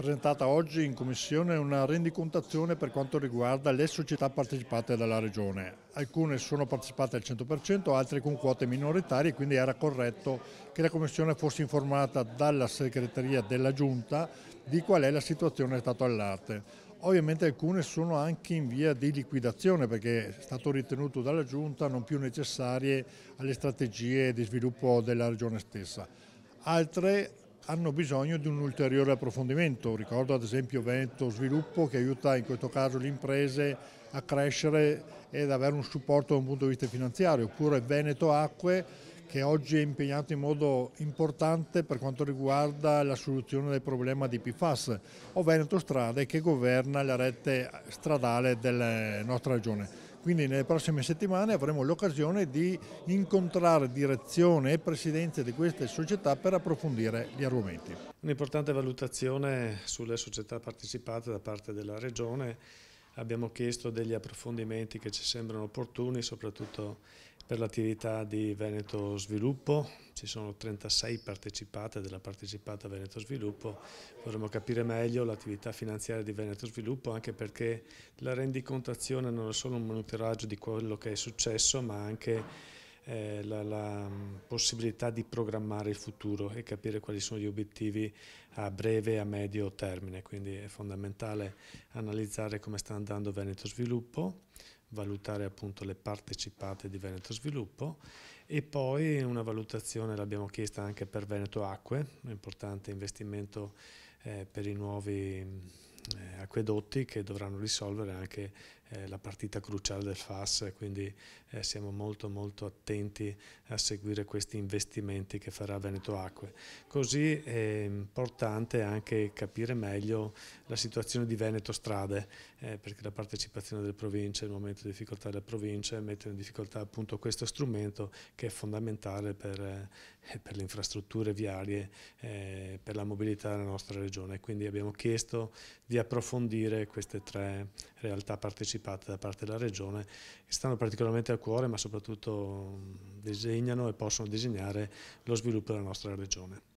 presentata oggi in Commissione una rendicontazione per quanto riguarda le società partecipate dalla Regione. Alcune sono partecipate al 100%, altre con quote minoritarie, quindi era corretto che la Commissione fosse informata dalla segreteria della Giunta di qual è la situazione del stato all'arte. Ovviamente alcune sono anche in via di liquidazione perché è stato ritenuto dalla Giunta non più necessarie alle strategie di sviluppo della Regione stessa. Altre hanno bisogno di un ulteriore approfondimento. Ricordo ad esempio Veneto Sviluppo che aiuta in questo caso le imprese a crescere ed avere un supporto da un punto di vista finanziario, oppure Veneto Acque che oggi è impegnato in modo importante per quanto riguarda la soluzione del problema di PFAS, o Veneto Strade che governa la rete stradale della nostra regione. Quindi nelle prossime settimane avremo l'occasione di incontrare direzione e presidenze di queste società per approfondire gli argomenti. Un'importante valutazione sulle società partecipate da parte della Regione abbiamo chiesto degli approfondimenti che ci sembrano opportuni, soprattutto per l'attività di Veneto Sviluppo ci sono 36 partecipate della partecipata Veneto Sviluppo, vorremmo capire meglio l'attività finanziaria di Veneto Sviluppo anche perché la rendicontazione non è solo un monitoraggio di quello che è successo ma anche eh, la, la mm, possibilità di programmare il futuro e capire quali sono gli obiettivi a breve e a medio termine, quindi è fondamentale analizzare come sta andando Veneto Sviluppo, valutare appunto le partecipate di Veneto Sviluppo e poi una valutazione l'abbiamo chiesta anche per Veneto Acque, un importante investimento eh, per i nuovi eh, acquedotti che dovranno risolvere anche la partita cruciale del FAS, quindi eh, siamo molto molto attenti a seguire questi investimenti che farà Veneto Acque. Così è importante anche capire meglio la situazione di Veneto Strade, eh, perché la partecipazione delle province, il momento di difficoltà delle province, mette in difficoltà appunto questo strumento che è fondamentale per, eh, per le infrastrutture viarie, per la mobilità della nostra regione. Quindi abbiamo chiesto di approfondire queste tre realtà partecipative anticipate da parte della Regione che stanno particolarmente a cuore ma soprattutto mm, disegnano e possono disegnare lo sviluppo della nostra Regione.